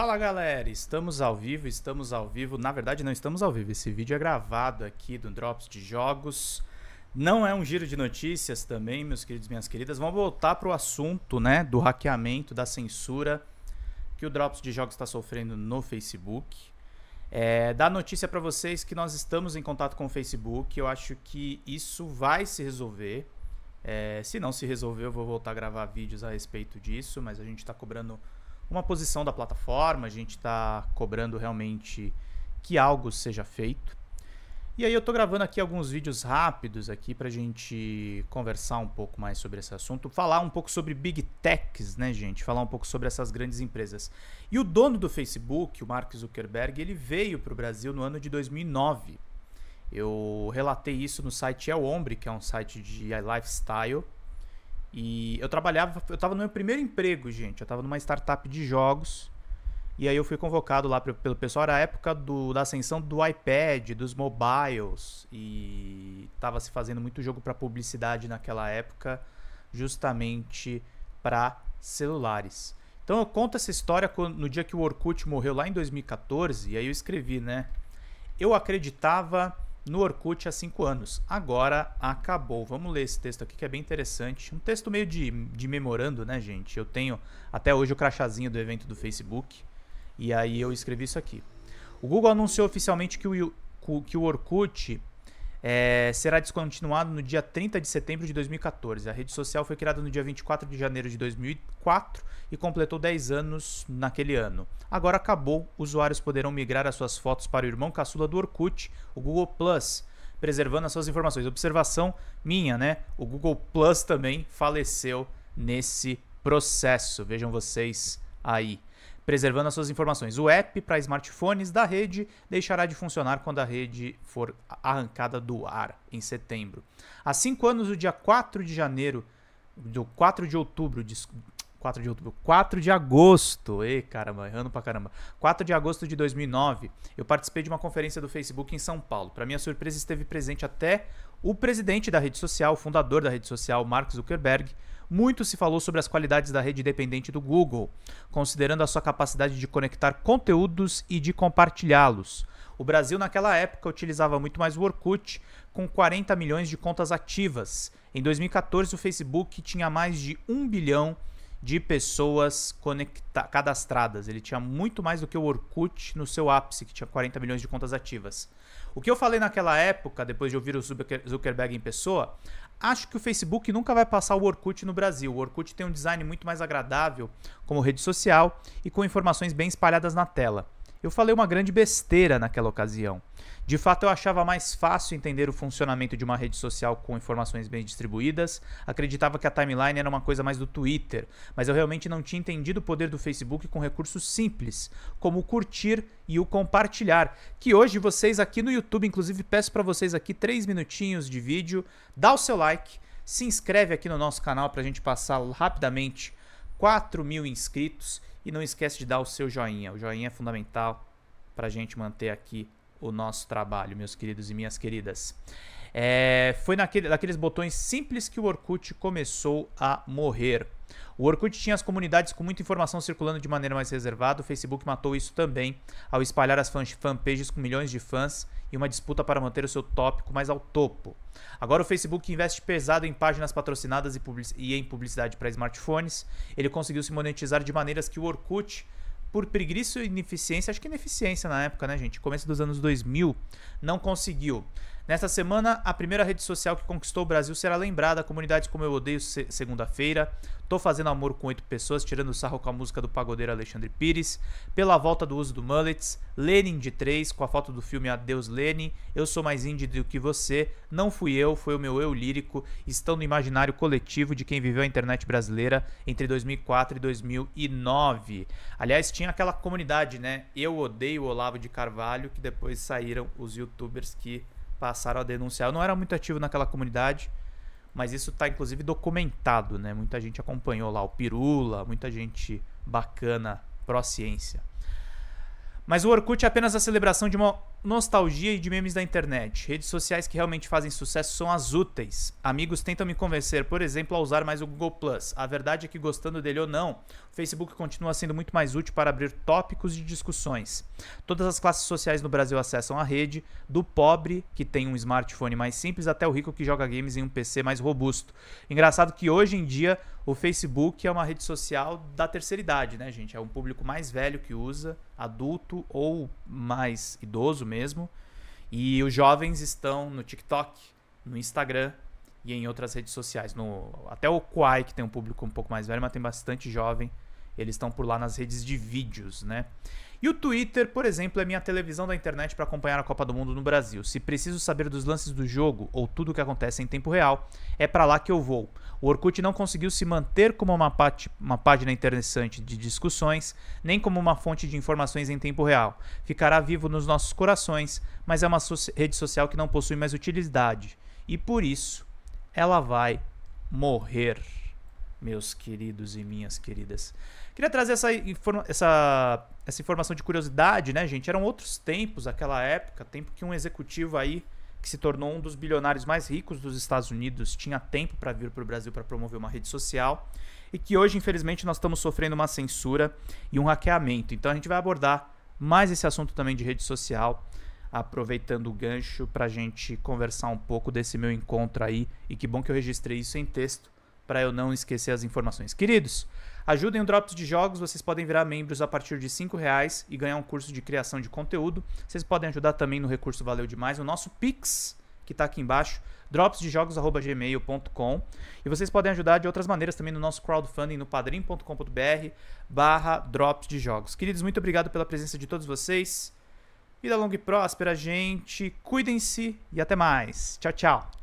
Fala galera, estamos ao vivo, estamos ao vivo. Na verdade, não estamos ao vivo, esse vídeo é gravado aqui do Drops de Jogos. Não é um giro de notícias também, meus queridos e minhas queridas. Vamos voltar para o assunto né, do hackeamento, da censura que o Drops de Jogos está sofrendo no Facebook. É, dar notícia para vocês que nós estamos em contato com o Facebook. Eu acho que isso vai se resolver. É, se não se resolver, eu vou voltar a gravar vídeos a respeito disso, mas a gente está cobrando uma posição da plataforma, a gente está cobrando realmente que algo seja feito. E aí eu estou gravando aqui alguns vídeos rápidos aqui para a gente conversar um pouco mais sobre esse assunto, falar um pouco sobre big techs, né, gente? Falar um pouco sobre essas grandes empresas. E o dono do Facebook, o Mark Zuckerberg, ele veio para o Brasil no ano de 2009. Eu relatei isso no site El Hombre, que é um site de lifestyle, e eu trabalhava, eu tava no meu primeiro emprego, gente. Eu tava numa startup de jogos. E aí eu fui convocado lá pelo pessoal, era a época do, da ascensão do iPad, dos mobiles, e estava se fazendo muito jogo para publicidade naquela época, justamente para celulares. Então eu conto essa história no dia que o Orkut morreu lá em 2014, e aí eu escrevi, né? Eu acreditava no Orkut há cinco anos. Agora acabou. Vamos ler esse texto aqui que é bem interessante. Um texto meio de, de memorando, né, gente? Eu tenho até hoje o crachazinho do evento do Facebook. E aí eu escrevi isso aqui. O Google anunciou oficialmente que o, que o Orkut é, será descontinuado no dia 30 de setembro de 2014. A rede social foi criada no dia 24 de janeiro de 2004 e completou 10 anos naquele ano. Agora acabou, usuários poderão migrar as suas fotos para o irmão caçula do Orkut, o Google Plus, preservando as suas informações. Observação minha, né? O Google Plus também faleceu nesse processo. Vejam vocês aí preservando as suas informações. O app para smartphones da rede deixará de funcionar quando a rede for arrancada do ar em setembro. Há cinco anos, o dia 4 de janeiro, do 4 de outubro, 4 de outubro, 4 de agosto, ei caramba, errando pra caramba. 4 de agosto de 2009, eu participei de uma conferência do Facebook em São Paulo. Para minha surpresa, esteve presente até o presidente da rede social, o fundador da rede social, Mark Zuckerberg, muito se falou sobre as qualidades da rede dependente do Google, considerando a sua capacidade de conectar conteúdos e de compartilhá-los. O Brasil, naquela época, utilizava muito mais o Orkut, com 40 milhões de contas ativas. Em 2014, o Facebook tinha mais de 1 bilhão de pessoas conecta cadastradas. Ele tinha muito mais do que o Orkut no seu ápice, que tinha 40 milhões de contas ativas. O que eu falei naquela época, depois de ouvir o Zuckerberg em pessoa, acho que o Facebook nunca vai passar o Orkut no Brasil. O Orkut tem um design muito mais agradável como rede social e com informações bem espalhadas na tela. Eu falei uma grande besteira naquela ocasião. De fato, eu achava mais fácil entender o funcionamento de uma rede social com informações bem distribuídas, acreditava que a timeline era uma coisa mais do Twitter, mas eu realmente não tinha entendido o poder do Facebook com recursos simples, como o curtir e o compartilhar, que hoje vocês aqui no YouTube, inclusive peço para vocês aqui três minutinhos de vídeo, dá o seu like, se inscreve aqui no nosso canal para a gente passar rapidamente 4 mil inscritos e não esquece de dar o seu joinha. O joinha é fundamental para a gente manter aqui o nosso trabalho, meus queridos e minhas queridas. É, foi naquele, naqueles botões simples que o Orkut começou a morrer. O Orkut tinha as comunidades com muita informação circulando de maneira mais reservada. O Facebook matou isso também ao espalhar as fanpages com milhões de fãs e uma disputa para manter o seu tópico mais ao topo. Agora o Facebook investe pesado em páginas patrocinadas e, e em publicidade para smartphones. Ele conseguiu se monetizar de maneiras que o Orkut por preguiça e ineficiência, acho que ineficiência na época, né, gente? Começo dos anos 2000, não conseguiu. Nesta semana, a primeira rede social que conquistou o Brasil será lembrada. Comunidades como Eu Odeio se Segunda-feira, Tô Fazendo Amor com Oito Pessoas, tirando sarro com a música do pagodeiro Alexandre Pires, Pela Volta do Uso do Mullets, Lenin de três com a foto do filme Adeus Lenin, Eu Sou Mais Indie do Que Você, Não Fui Eu, Foi o Meu Eu Lírico, estão no imaginário coletivo de quem viveu a internet brasileira entre 2004 e 2009. Aliás, tinha aquela comunidade, né? Eu Odeio Olavo de Carvalho, que depois saíram os youtubers que passaram a denunciar. Eu não era muito ativo naquela comunidade, mas isso está inclusive documentado, né? Muita gente acompanhou lá o Pirula, muita gente bacana pró-ciência. Mas o Orkut é apenas a celebração de uma Nostalgia e de memes da internet. Redes sociais que realmente fazem sucesso são as úteis. Amigos tentam me convencer, por exemplo, a usar mais o Google Plus. A verdade é que, gostando dele ou não, o Facebook continua sendo muito mais útil para abrir tópicos de discussões. Todas as classes sociais no Brasil acessam a rede, do pobre, que tem um smartphone mais simples, até o rico que joga games em um PC mais robusto. Engraçado que hoje em dia o Facebook é uma rede social da terceira idade, né, gente? É um público mais velho que usa, adulto ou mais idoso mesmo. E os jovens estão no TikTok, no Instagram e em outras redes sociais. No, até o Quai, que tem um público um pouco mais velho, mas tem bastante jovem. Eles estão por lá nas redes de vídeos, né? E o Twitter, por exemplo, é minha televisão da internet para acompanhar a Copa do Mundo no Brasil. Se preciso saber dos lances do jogo ou tudo o que acontece em tempo real, é para lá que eu vou o Orkut não conseguiu se manter como uma, uma página interessante de discussões, nem como uma fonte de informações em tempo real. Ficará vivo nos nossos corações, mas é uma so rede social que não possui mais utilidade. E por isso, ela vai morrer, meus queridos e minhas queridas. Queria trazer essa, essa, essa informação de curiosidade, né, gente? Eram outros tempos, aquela época, tempo que um executivo aí que se tornou um dos bilionários mais ricos dos Estados Unidos, tinha tempo para vir para o Brasil para promover uma rede social e que hoje, infelizmente, nós estamos sofrendo uma censura e um hackeamento. Então a gente vai abordar mais esse assunto também de rede social, aproveitando o gancho para a gente conversar um pouco desse meu encontro aí. E que bom que eu registrei isso em texto para eu não esquecer as informações. Queridos, ajudem o Drops de Jogos, vocês podem virar membros a partir de R$ reais e ganhar um curso de criação de conteúdo. Vocês podem ajudar também no recurso Valeu Demais, o nosso Pix, que está aqui embaixo, dropsdejogos.gmail.com. E vocês podem ajudar de outras maneiras também no nosso crowdfunding no padrim.com.br barra drops de jogos. Queridos, muito obrigado pela presença de todos vocês. Vida longa e próspera, gente. Cuidem-se e até mais. Tchau, tchau.